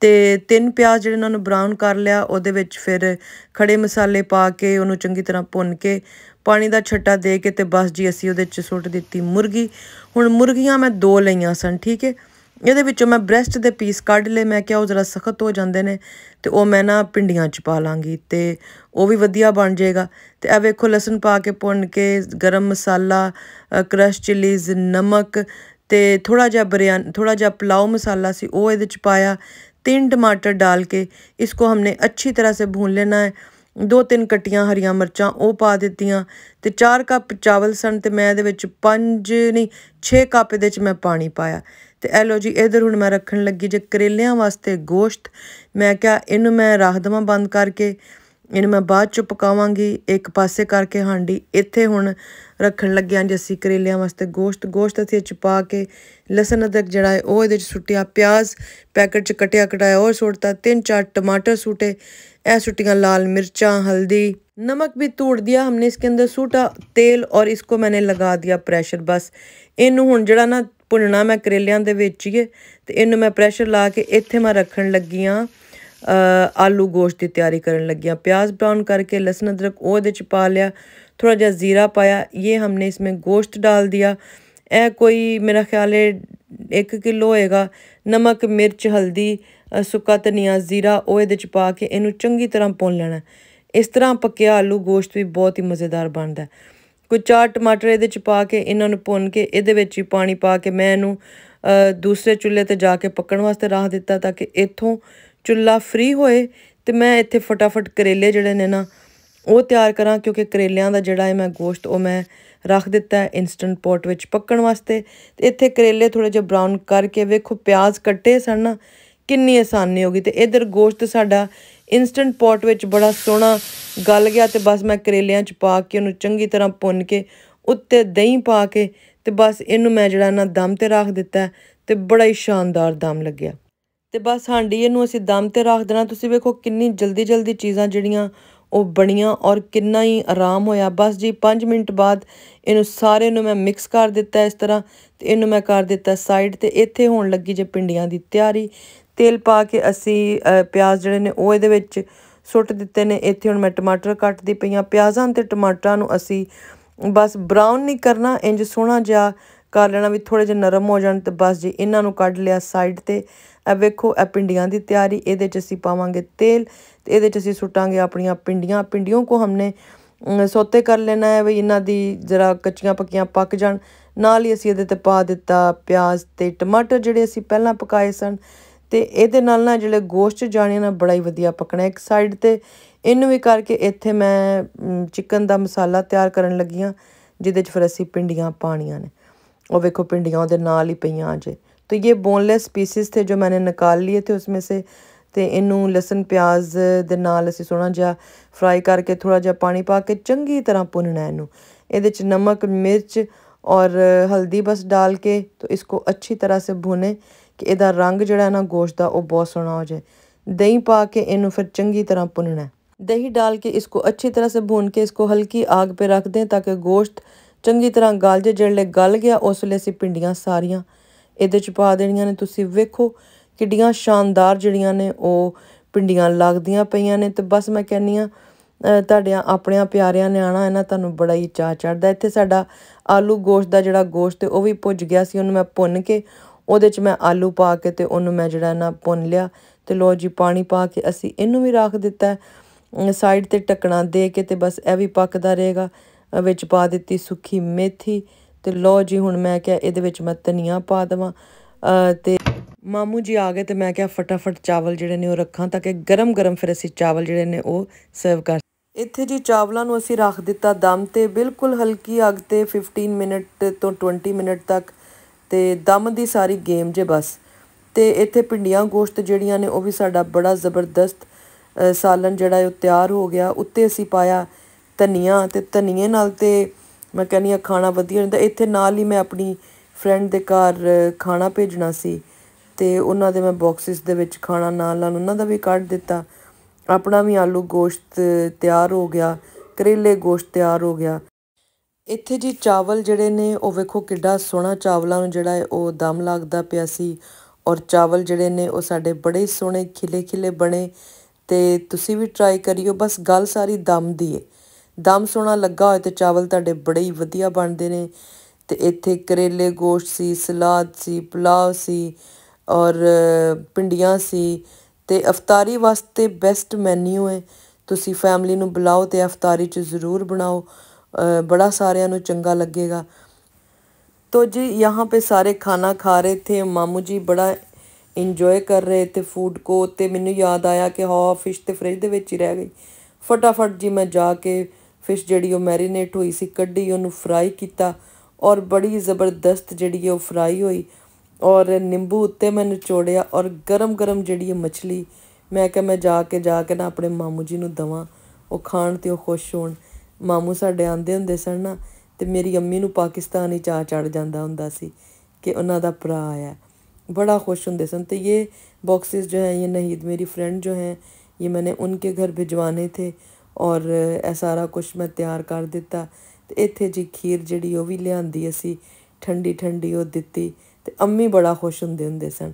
ਤੇ ਤਿੰਨ ਪਿਆਜ਼ ਜਿਹੜੇ ਉਹਨਾਂ ਨੂੰ ਬਰਾਊਨ ਕਰ ਲਿਆ ਉਹਦੇ ਵਿੱਚ ਫਿਰ ਖੜੇ ਮਸਾਲੇ ਪਾ ਕੇ ਉਹਨੂੰ ਚੰਗੀ ਤਰ੍ਹਾਂ ਭੁੰਨ ਕੇ ਪਾਣੀ ਦਾ ਛੱਟਾ ਦੇ ਕੇ ਤੇ ਬਸ ਜੀ ਅਸੀਂ ਉਹਦੇ ਵਿੱਚ ਸੁੱਟ ਦਿੱਤੀ ਮੁਰਗੀ ਹੁਣ ਮੁਰਗੀਆਂ ਮੈਂ ਦੋ ਲਈਆਂ ਸਨ ਠੀਕ ਹੈ ਇਹਦੇ ਵਿੱਚੋਂ ਮੈਂ ਬ੍ਰੈਸਟ ਦੇ ਪੀਸ ਕੱਢ ਲਏ ਮੈਂ ਕਿਹਾ ਉਹ ਜ਼ਰਾ ਸਖਤ ਹੋ ਜਾਂਦੇ ਨੇ ਤੇ ਉਹ ਮੈਂ ਨਾ ਪਿੰਡੀਆਂ ਚ ਪਾ ਲਾਂਗੀ ਤੇ ਉਹ ਵੀ ਵਧੀਆ ਬਣ ਜਾਏਗਾ ਤੇ ਆ ਵੇਖੋ ਲਸਣ ਪਾ ਕੇ ਭੁੰਨ ਕੇ ਗਰਮ ਮਸਾਲਾ ਕ੍ਰਸ਼ ਚਿਲੀਜ਼ ਨਮਕ ਤੇ ਥੋੜਾ ਜਿਹਾ ਬਰੀਆਨ ਥੋੜਾ ਜਿਹਾ ਪਲਾਉ ਮਸਾਲਾ ਸੀ ਉਹ ਇਹਦੇ ਚ ਪਾਇਆ तीन टमाटर डाल के इसको हमने अच्छी तरह से भून लेना है ਦੋ ਤਿੰਨ ਕਟੀਆਂ ਹਰੀਆਂ ਮਿਰਚਾਂ ਉਹ ਪਾ ਦਿੱਤੀਆਂ ਤੇ 4 ਕੱਪ ਚਾਵਲ ਸਣ ਤੇ ਮੈਂ ਇਹਦੇ ਵਿੱਚ 5 ਨਹੀਂ 6 ਕੱਪ ਦੇ ਵਿੱਚ ਮੈਂ ਪਾਣੀ ਪਾਇਆ ਤੇ ਇਹ ਲੋ ਜੀ ਇਧਰ ਹੁਣ ਮੈਂ ਰੱਖਣ ਲੱਗੀ ਜੇ ਕਰੇਲਿਆਂ ਵਾਸਤੇ ਗੋਸ਼ਤ ਮੈਂ ਕਿਹਾ ਇਹਨੂੰ ਮੈਂ ਰੱਖ ਦਵਾਂ ਬੰਦ ਕਰਕੇ ਇਹਨੂੰ ਮੈਂ ਬਾਅਦ ਚ ਪਕਾਵਾਂਗੀ ਇੱਕ ਪਾਸੇ ਕਰਕੇ ਹਾਂਡੀ ਇੱਥੇ ਹੁਣ ਰੱਖਣ ਲੱਗਿਆਂ ਜੇ ਅਸੀਂ ਕਰੇਲਿਆਂ ਵਾਸਤੇ ਗੋਸ਼ਤ ਗੋਸ਼ਤ ਅਸੀਂ ਚ ਪਾ ਕੇ ਲਸਣ ਅਦਰਕ ਜੜਾਏ ਉਹ ਇਹਦੇ ਚ ਸੁੱਟਿਆ ਪਿਆਜ਼ ਪੈਕਟ ਚ ਕਟਿਆ ਕਟਾਇਆ ਉਹ ਸੁੱਟਤਾ ਤਿੰਨ ਚਾਰ ਟਮਾਟਰ ਸੁੱਟੇ ਇਹ ਸੁੱਟੀਆਂ ਲਾਲ ਮਿਰਚਾਂ ਹਲਦੀ ਨਮਕ ਵੀ ਤੋੜ ਦਿਆ हमने ਇਸਕੇ ਅੰਦਰ ਸੁੱਟਾ ਤੇਲ ਔਰ ਇਸਕੋ ਮੈਨੇ ਲਗਾ ਦਿਆ ਪ੍ਰੈਸ਼ਰ ਬਸ ਇਹਨੂੰ ਹੁਣ ਜਿਹੜਾ ਨਾ ਭੁੰਨਣਾ ਮੈਂ ਕਰੇਲਿਆਂ ਦੇ ਵਿੱਚ ਹੀ ਤੇ ਇਹਨੂੰ ਮੈਂ ਪ੍ਰੈਸ਼ਰ ਲਾ ਕੇ ਇੱਥੇ ਮੈਂ ਰੱਖਣ ਲੱਗੀ ਆ ਆਲੂ ਗੋਸ਼ਤ ਦੀ ਤਿਆਰੀ ਕਰਨ ਲੱਗਿਆ ਪਿਆਜ਼ ਬ੍ਰਾਊਨ ਕਰਕੇ ਲਸਣ ਅਦਰਕ ਉਹ ਇਹਦੇ ਚ ਪਾ ਲਿਆ ਥੋੜਾ ਜਿਹਾ ਜ਼ੀਰਾ ਪਾਇਆ ਇਹ हमने ਵਿੱਚ गोश्त ਡਾਲ ਦਿਆ ਇਹ ਕੋਈ ਮੇਰਾ ਖਿਆਲ ਹੈ 1 ਕਿਲੋ ਹੋਏਗਾ ਨਮਕ ਮਿਰਚ ਹਲਦੀ ਸੁੱਕਾ ਧਨੀਆ ਜ਼ੀਰਾ ਉਹ ਇਹਦੇ ਚ ਪਾ ਕੇ ਇਹਨੂੰ ਚੰਗੀ ਤਰ੍ਹਾਂ ਪੁੰਨ ਲੈਣਾ ਇਸ ਤਰ੍ਹਾਂ ਪੱਕਿਆ ਆਲੂ ਗੋਸ਼ਤ ਵੀ ਬਹੁਤ ਹੀ ਮਜ਼ੇਦਾਰ ਬਣਦਾ ਕੋਈ ਚਾਰ ਟਮਾਟਰ ਇਹਦੇ ਚ ਪਾ ਕੇ ਇਹਨਾਂ ਨੂੰ ਪੁੰਨ ਕੇ ਇਹਦੇ ਵਿੱਚ ਹੀ ਪਾਣੀ ਪਾ ਕੇ ਮੈਂ ਇਹਨੂੰ ਦੂਸਰੇ ਚੁੱਲ੍ਹੇ ਤੇ ਜਾ ਕੇ ਪੱਕਣ ਵਾਸਤੇ ਰੱਖ ਦਿੱਤਾ ਤਾਂ ਕਿ ਇੱਥੋਂ ਚੁੱਲਾ ਫ੍ਰੀ ਹੋਏ ਤੇ ਮੈਂ ਇੱਥੇ ਫਟਾਫਟ ਕਰੇਲੇ ਜਿਹੜੇ ਨੇ ਨਾ ਉਹ ਤਿਆਰ ਕਰਾਂ ਕਿਉਂਕਿ ਕਰੇਲਿਆਂ ਦਾ ਜਿਹੜਾ ਹੈ ਮੈਂ ਗੋਸ਼ਤ ਉਹ ਮੈਂ ਰੱਖ ਦਿੱਤਾ ਹੈ ਇਨਸਟੈਂਟ ਪੋਟ ਵਿੱਚ ਪੱਕਣ ਵਾਸਤੇ ਤੇ ਇੱਥੇ ਕਰੇਲੇ ਥੋੜੇ ਜਿਹਾ ਬ੍ਰਾਊਨ ਕਰਕੇ ਵੇਖੋ ਪਿਆਜ਼ ਕੱਟੇ ਸਨ ਕਿੰਨੀ ਆਸਾਨੀ ਹੋ ਗਈ ਤੇ ਇਧਰ ਗੋਸ਼ਤ ਸਾਡਾ ਇਨਸਟੈਂਟ ਪੋਟ ਵਿੱਚ ਬੜਾ ਸੋਹਣਾ ਗਲ ਗਿਆ ਤੇ ਬਸ ਮੈਂ ਕਰੇਲਿਆਂ 'ਚ ਪਾ ਕੇ ਉਹਨੂੰ ਚੰਗੀ ਤਰ੍ਹਾਂ ਪੁੰਨ ਕੇ ਉੱਤੇ ਦਹੀਂ ਪਾ ਕੇ ਤੇ ਬਸ ਇਹਨੂੰ ਮੈਂ ਜਿਹੜਾ ਨਾ ਦਮ ਤੇ ਰੱਖ ਦਿੱਤਾ ਤੇ ਬੜਾ ਹੀ ਸ਼ਾਨਦਾਰ ਦਮ ਲੱਗਿਆ ਤੇ ਬਸ ਹਾਂਡੀ ਇਹਨੂੰ ਅਸੀਂ ਦਮ ਤੇ ਰੱਖ ਦੇਣਾ ਤੁਸੀਂ ਵੇਖੋ ਕਿੰਨੀ ਜਲਦੀ ਜਲਦੀ ਚੀਜ਼ਾਂ ਜਿਹੜੀਆਂ ਉਹ ਬਣੀਆਂ ਔਰ ਕਿੰਨਾ ਹੀ ਆਰਾਮ ਹੋਇਆ ਬਸ ਜੀ 5 ਮਿੰਟ ਬਾਅਦ ਇਹਨੂੰ ਸਾਰੇ ਨੂੰ ਮੈਂ ਮਿਕਸ ਕਰ ਦਿੱਤਾ ਇਸ ਤਰ੍ਹਾਂ ਤੇ ਇਹਨੂੰ ਮੈਂ ਕਰ ਦਿੱਤਾ ਸਾਈਡ ਤੇ ਇੱਥੇ ਹੋਣ ਲੱਗੀ ਜੇ ਪਿੰਡੀਆਂ ਦੀ ਤਿਆਰੀ ਤੇਲ ਪਾ ਕੇ ਅਸੀਂ ਪਿਆਜ਼ ਜਿਹੜੇ ਨੇ ਉਹ ਇਹਦੇ ਵਿੱਚ ਸੁੱਟ ਦਿੱਤੇ ਨੇ ਇੱਥੇ ਹੁਣ ਮੈਂ ਟਮਾਟਰ ਕੱਟਦੀ ਪਈਆਂ ਪਿਆਜ਼ਾਂ ਤੇ ਟਮਾਟਰਾਂ ਨੂੰ ਅਸੀਂ ਬਸ ਬਰਾਊਨ ਨਹੀਂ ਕਰਨਾ ਇੰਜ ਸੋਹਣਾ ਜਿਹਾ ਕਰ ਲੈਣਾ ਵੀ ਥੋੜੇ ਜਿਹਾ ਨਰਮ ਹੋ ਜਾਣ ਤੇ ਬਸ ਜੀ ਇਹਨਾਂ ਨੂੰ ਕੱਢ ਲਿਆ ਸਾਈਡ ਤੇ ਆ ਵੇਖੋ ਇਹ ਪਿੰਡੀਆਂ ਦੀ ਤਿਆਰੀ ਇਹਦੇ 'ਚ ਅਸੀਂ ਪਾਵਾਂਗੇ ਤੇਲ ਤੇ ਇਹਦੇ 'ਚ ਅਸੀਂ ਸੁੱਟਾਂਗੇ ਆਪਣੀਆਂ ਪਿੰਡੀਆਂ ਪਿੰਡੀਆਂ ਕੋ ਹਮਨੇ ਸੋਤੇ ਕਰ ਲੈਣਾ ਹੈ ਵੀ ਇਹਨਾਂ ਦੀ ਜ਼ਰਾ ਕੱਚੀਆਂ ਪੱਕੀਆਂ ਪੱਕ ਜਾਣ ਨਾਲ ਹੀ ਅਸੀਂ ਇਹਦੇ ਤੇ ਪਾ ਦਿੱਤਾ ਪਿਆਜ਼ ਤੇ ਟਮਾਟਰ ਜਿਹੜੇ ਅਸੀਂ ਪਹਿਲਾਂ ਪਕਾਏ ਸਨ ਤੇ ਇਹਦੇ ਨਾਲ ਨਾ ਜਿਹੜੇ ਗੋਸ਼ਟ ਜਾਣੇ ਨਾ ਬੜਾ ਹੀ ਵਧੀਆ ਪਕਣਾ ਇੱਕ ਸਾਈਡ ਤੇ ਇਹਨੂੰ ਵੀ ਕਰਕੇ ਇੱਥੇ ਮੈਂ ਚਿਕਨ ਦਾ ਮਸਾਲਾ ਤਿਆਰ ਕਰਨ ਲੱਗੀ ਆ ਜਿਹਦੇ 'ਚ ਫਿਰ ਅਸੀਂ ਪਿੰਡੀਆਂ ਪਾਣੀਆਂ ਨੇ ਉਹ ਵੇਖੋ ਪਿੰਡੀਆਂ ਉਹਦੇ ਨਾਲ ਹੀ ਪਈਆਂ ਅਜੇ तो ये ਬੋਨਲੈਸ ਪੀਸਿਸ थे जो मैंने निकाल लिए थे उसमें से ਤੇ ਇਹਨੂੰ ਲਸਣ ਪਿਆਜ਼ ਦੇ ਨਾਲ ਅਸੀਂ ਸੋਣਾ ਜਾ ਫਰਾਈ ਕਰਕੇ ਥੋੜਾ ਜਿਹਾ ਪਾਣੀ ਪਾ ਕੇ ਚੰਗੀ ਤਰ੍ਹਾਂ ਪੁੰਨਣਾ ਇਹਨੂੰ ਇਹਦੇ ਚ ਨਮਕ ਮਿਰਚ ਔਰ ਹਲਦੀ ਬਸ ਡਾਲ ਕੇ ਤੋ ਇਸਕੋ ਅੱਛੀ ਤਰ੍ਹਾਂ ਸੇ ਭੁਨੇ ਕਿ ਇਹਦਾ ਰੰਗ ਜਿਹੜਾ ਨਾ ਗੋਸ਼ਤ ਦਾ ਉਹ ਬਹੁਤ ਸੋਹਣਾ ਹੋ ਜਾਏ ਦਹੀਂ ਪਾ ਕੇ ਇਹਨੂੰ ਫਿਰ ਚੰਗੀ ਤਰ੍ਹਾਂ ਪੁੰਨਣਾ ਦਹੀਂ ਡਾਲ ਕੇ ਇਸਕੋ ਅੱਛੀ ਤਰ੍ਹਾਂ ਸੇ ਭੁੰਨ ਕੇ ਇਸਕੋ ਹਲਕੀ ਆਗ ਤੇ ਰੱਖ ਦੇ ਤਾਂ ਕਿ ਗੋਸ਼ਤ ਚੰਗੀ ਤਰ੍ਹਾਂ ਗਲ जाए ਜਿਹੜੇ ਗਲ ਗਿਆ ਉਸ ਲਈ ਅਸੀਂ ਪਿੰਡੀਆਂ ਸਾਰੀਆਂ ਇਹਦੇ 'ਚ ਪਾ ਦੇਣੀਆਂ ਨੇ ਤੁਸੀਂ ਵੇਖੋ ਕਿੱਡੀਆਂ ਸ਼ਾਨਦਾਰ ਜਿਹੜੀਆਂ ਨੇ ਉਹ ਪਿੰਡੀਆਂ ਲੱਗਦੀਆਂ ਪਈਆਂ ਨੇ ਤੇ ਬਸ ਮੈਂ ਕਹਿੰਨੀ ਆ ਤੁਹਾਡਿਆਂ ਆਪਣਿਆਂ ਪਿਆਰਿਆਂ ਨੇ ਆਣਾ ਇਹਨਾਂ ਤੁਹਾਨੂੰ ਬੜਾ ਹੀ ਚਾਹ ਚੜਦਾ ਇੱਥੇ ਸਾਡਾ ਆਲੂ ਗੋਸ਼ਤ ਦਾ ਜਿਹੜਾ ਗੋਸ਼ਤ ਉਹ ਵੀ ਭੁੱਜ ਗਿਆ ਸੀ ਉਹਨੂੰ ਮੈਂ ਭੁੰਨ ਕੇ ਉਹਦੇ 'ਚ ਮੈਂ ਆਲੂ ਪਾ ਕੇ ਤੇ ਉਹਨੂੰ ਮੈਂ ਜਿਹੜਾ ਨਾ ਭੁੰਨ ਲਿਆ ਤੇ ਲੋ ਜੀ ਪਾਣੀ ਪਾ ਕੇ ਅਸੀਂ ਇਹਨੂੰ ਵੀ ਰੱਖ ਦਿੱਤਾ ਸਾਈਡ ਤੇ ਟਕਣਾ ਦੇ ਕੇ ਤੇ ਬਸ ਇਹ ਵੀ ਪੱਕਦਾ ਰਹੇਗਾ ਵਿੱਚ ਪਾ ਦਿੱਤੀ ਸੁੱਕੀ ਮੇਥੀ ਤੇ ਲੋ ਜੀ ਹੁਣ ਮੈਂ ਕਿਹਾ ਇਹਦੇ ਵਿੱਚ ਮੈਂ ਤਨੀਆਂ ਪਾ ਦਵਾਂ ਤੇ ਮਾਮੂ ਜੀ ਆ ਗਏ ਤੇ ਮੈਂ ਕਿਹਾ ਫਟਾਫਟ ਚਾਵਲ ਜਿਹੜੇ ਨੇ ਉਹ ਰੱਖਾਂ ਤਾਂ ਕਿ ਗਰਮ-ਗਰਮ ਫਿਰ ਅਸੀਂ ਚਾਵਲ ਜਿਹੜੇ ਨੇ ਉਹ ਸਰਵ ਕਰ ਇੱਥੇ ਜੀ ਚਾਵਲਾਂ ਨੂੰ ਅਸੀਂ ਰੱਖ ਦਿੱਤਾ ਦਮ ਤੇ ਬਿਲਕੁਲ ਹਲਕੀ ਅੱਗ ਤੇ 15 ਮਿੰਟ ਤੋਂ 20 ਮਿੰਟ ਤੱਕ ਤੇ ਦਮ ਦੀ ਸਾਰੀ ਗੇਮ ਜੇ ਬਸ ਤੇ ਇੱਥੇ ਪਿੰਡੀਆਂ ਗੋਸ਼ਤ ਜਿਹੜੀਆਂ ਨੇ ਉਹ ਵੀ ਸਾਡਾ ਬੜਾ ਜ਼ਬਰਦਸਤ ਸਾਲਨ ਜਿਹੜਾ ਉਹ ਤਿਆਰ ਹੋ ਗਿਆ ਉੱਤੇ ਅਸੀਂ ਪਾਇਆ ਧਨੀਆ ਤੇ ਧਨੀਏ ਨਾਲ ਤੇ ਮੈਂ ਕਹਿੰਦੀ ਆ ਖਾਣਾ ਵਧੀਆ ਰਹਿੰਦਾ ਇੱਥੇ ਨਾਲ ਹੀ ਮੈਂ ਆਪਣੀ ਫਰੈਂਡ ਦੇ ਘਰ ਖਾਣਾ ਭੇਜਣਾ ਸੀ ਤੇ ਉਹਨਾਂ ਦੇ ਮੈਂ ਬਾਕਸਿਸ ਦੇ ਵਿੱਚ ਖਾਣਾ ਨਾਲ ਨਾਲ ਉਹਨਾਂ ਦਾ ਵੀ ਕੱਢ ਦਿੱਤਾ ਆਪਣਾ ਵੀ ਆਲੂ ਗੋਸ਼ਤ ਤਿਆਰ ਹੋ ਗਿਆ ਕਰੇਲੇ ਗੋਸ਼ਤ ਤਿਆਰ ਹੋ ਗਿਆ ਇੱਥੇ ਜੀ ਚਾਵਲ ਜਿਹੜੇ ਨੇ ਉਹ ਵੇਖੋ ਕਿੱਡਾ ਸੋਹਣਾ ਚਾਵਲਾਂ ਨੂੰ ਜਿਹੜਾ ਹੈ ਉਹ ਦਮ ਲੱਗਦਾ ਪਿਆ ਸੀ ਔਰ ਚਾਵਲ ਜਿਹੜੇ ਨੇ ਉਹ ਸਾਡੇ ਬੜੇ ਸੋਹਣੇ ਖਿਲੇ ਖਿਲੇ ਬਣੇ ਤੇ ਤੁਸੀਂ ਵੀ ਟਰਾਈ ਕਰਿਓ ਬਸ ਗੱਲ ਸਾਰੀ ਦਮ ਦੀ ਹੈ ਦਮ ਸੋਣਾ ਲੱਗਾ ਹੋਏ ਤੇ ਚਾਵਲ ਤੁਹਾਡੇ ਬੜੇ ਹੀ ਵਧੀਆ ਬਣਦੇ ਨੇ ਤੇ ਇੱਥੇ ਕਰੇਲੇ ਗੋਸ਼ਤ ਸੀ ਸਲਾਦ ਸੀ ਪਲਾਉ ਸੀ ਔਰ ਪਿੰਡੀਆਂ ਸੀ ਤੇ ਇਫਤਾਰੀ ਵਾਸਤੇ ਬੈਸਟ ਮੈਨੂ ਹੈ ਤੁਸੀਂ ਫੈਮਿਲੀ ਨੂੰ ਬੁਲਾਓ ਤੇ ਇਫਤਾਰੀ 'ਚ ਜ਼ਰੂਰ ਬਣਾਓ ਬੜਾ ਸਾਰਿਆਂ ਨੂੰ ਚੰਗਾ ਲੱਗੇਗਾ ਤੋ ਜੀ ਯਹਾਂ ਪੇ ਸਾਰੇ ਖਾਣਾ ਖਾ ਰਹੇ ਥੇ ਮਾਮੂ ਜੀ ਬੜਾ ਇੰਜੋਏ ਕਰ ਰਹੇ ਤੇ ਫੂਡ ਕੋ ਤੇ ਮੈਨੂੰ ਯਾਦ ਆਇਆ ਕਿ ਹਾ ਫਿਸ਼ ਤੇ ਫ੍ਰਿਜ ਦੇ ਵਿੱਚ ਹੀ ਰਹਿ ਗਈ ਫਟਾਫਟ ਜੀ ਮੈਂ ਜਾ ਕੇ ਫਿਸ਼ ਜਿਹੜੀ ਉਹ ਮੈਰੀਨੇਟ ਹੋਈ ਸੀ ਕੱਢੀ ਉਹਨੂੰ ਫਰਾਈ ਕੀਤਾ ਔਰ ਬੜੀ ਜ਼ਬਰਦਸਤ ਜਿਹੜੀ ਉਹ ਫਰਾਈ ਹੋਈ ਔਰ ਨਿੰਬੂ ਉੱਤੇ ਮੈਂ ਨਿਚੋੜਿਆ ਔਰ ਗਰਮ-ਗਰਮ ਜਿਹੜੀ ਇਹ ਮੱਛਲੀ ਮੈਂ ਕਿਹਾ ਮੈਂ ਜਾ ਕੇ ਜਾ ਕੇ ਨਾ ਆਪਣੇ ਮਾਮੂ ਜੀ ਨੂੰ ਦਵਾਂ ਉਹ ਖਾਣ ਤੇ ਉਹ ਖੁਸ਼ ਹੋਣ ਮਾਮੂ ਸਾਡੇ ਆਂਦੇ ਹੁੰਦੇ ਸਨ ਨਾ ਤੇ ਮੇਰੀ ਅੰਮੀ ਨੂੰ ਪਾਕਿਸਤਾਨੀ ਚਾਹ ਚੜ ਜਾਂਦਾ ਹੁੰਦਾ ਸੀ ਕਿ ਉਹਨਾਂ ਦਾ ਭਰਾ ਆਇਆ ਬੜਾ ਖੁਸ਼ ਹੁੰਦੇ ਸਨ ਤੇ ਇਹ बॉक्सेस ਜੋ ਹੈ ਇਹ ਨਹੀਦ ਮੇਰੀ ਫਰੈਂਡ ਜੋ ਹੈ ਇਹ ਮੈਨੇ ਉਹਨਕੇ ਘਰ ਭਿਜਵਾਨੇ ਥੇ ਔਰ ਇਹ ਸਾਰਾ ਕੁਝ ਮੈਂ ਤਿਆਰ ਕਰ ਦਿੱਤਾ ਤੇ ਇੱਥੇ ਜੀ ਖੀਰ ਜਿਹੜੀ ਉਹ ਵੀ ਲਿਆਂਦੀ ਅਸੀਂ ਠੰਡੀ ਠੰਡੀ ਉਹ ਦਿੱਤੀ ਤੇ ਅੰਮੀ ਬੜਾ ਖੁਸ਼ ਹੁੰਦੇ ਹੁੰਦੇ ਸਨ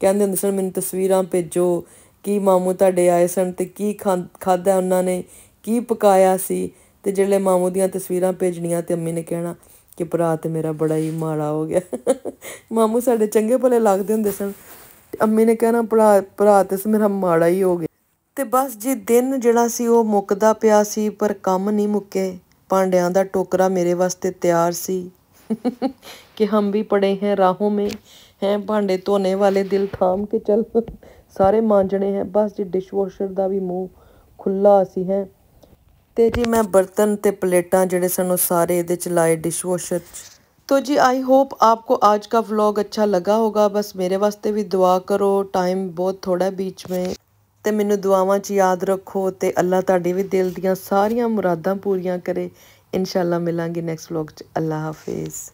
ਕਹਿੰਦੇ ਹੁੰਦੇ ਸਨ ਮੈਨੂੰ ਤਸਵੀਰਾਂ ਭੇਜੋ ਕੀ ਮਾਮੂ ਤੁਹਾਡੇ ਆਏ ਸਨ ਤੇ ਕੀ ਖਾਦਾ ਉਹਨਾਂ ਨੇ ਕੀ ਪਕਾਇਆ ਸੀ ਤੇ ਜਿਹੜੇ ਮਾਮੂ ਦੀਆਂ ਤਸਵੀਰਾਂ ਭੇਜਣੀਆਂ ਤੇ ਅੰਮੀ ਨੇ ਕਹਿਣਾ ਕਿ ਭਰਾ ਤੇ ਮੇਰਾ ਬੜਾ ਹੀ ਮਾੜਾ ਹੋ ਗਿਆ ਮਾਮੂ ਸਾਡੇ ਚੰਗੇ ਭਲੇ ਲੱਗਦੇ ਹੁੰਦੇ ਸਨ ਅੰਮੀ ਨੇ ਕਹਿਣਾ ਭਰਾ ਭਰਾ ਤੇ ਮੇਰਾ ਮਾੜਾ ਹੀ ਹੋ ਗਿਆ ਤੇ ਬਸ ਜੀ ਦਿਨ ਜਿਹੜਾ ਸੀ ਉਹ ਮੁੱਕਦਾ ਪਿਆ ਸੀ ਪਰ ਕੰਮ ਨਹੀਂ ਮੁੱਕੇ ਭਾਂਡਿਆਂ ਦਾ ਟੋਕਰਾ ਮੇਰੇ ਵਾਸਤੇ ਤਿਆਰ ਸੀ ਕਿ ਹਮ ਵੀ ਪੜੇ ਹੈ ਰਾਹੋਂ ਮੇ ਹੈ ਭਾਂਡੇ ਧੋਨੇ ਵਾਲੇ ਦਿਲ ਥਾਮ ਕੇ ਚੱਲ ਸਾਰੇ ਮਾਂਜਣੇ ਹੈ ਬਸ ਜੀ ਡਿਸ਼ਵਾਸ਼ਰ ਦਾ ਵੀ ਮੂੰਹ ਖੁੱਲਾ ਸੀ ਹੈ ਤੇ ਜੀ ਮੈਂ ਬਰਤਨ ਤੇ ਪਲੇਟਾਂ ਜਿਹੜੇ ਸਾਨੂੰ ਸਾਰੇ ਇਹਦੇ ਚ ਲਾਏ ਡਿਸ਼ਵਾਸ਼ਰ ਚ ਤੋ ਜੀ ਆਈ ਹੋਪ ਆਪਕੋ ਅੱਜ ਕਾ ਵਲੌਗ ਅੱਛਾ लगा ਹੋਗਾ ਬਸ ਮੇਰੇ ਵਾਸਤੇ ਵੀ ਦੁਆ ਕਰੋ ਟਾਈਮ ਬਹੁਤ ਥੋੜਾ बीच ਮੇ ਤੇ ਮੈਨੂੰ ਦੁਆਵਾਂ 'ਚ ਯਾਦ ਰੱਖੋ ਤੇ ਅੱਲਾ ਤੁਹਾਡੇ ਵੀ ਦਿਲ ਦੀਆਂ ਸਾਰੀਆਂ ਮੁਰਾਦਾਂ ਪੂਰੀਆਂ ਕਰੇ ਇਨਸ਼ਾਅੱਲਾ ਮਿਲਾਂਗੇ ਨੈਕਸਟ ਵਲੌਗ 'ਚ ਅੱਲਾ ਹਾਫਿਜ਼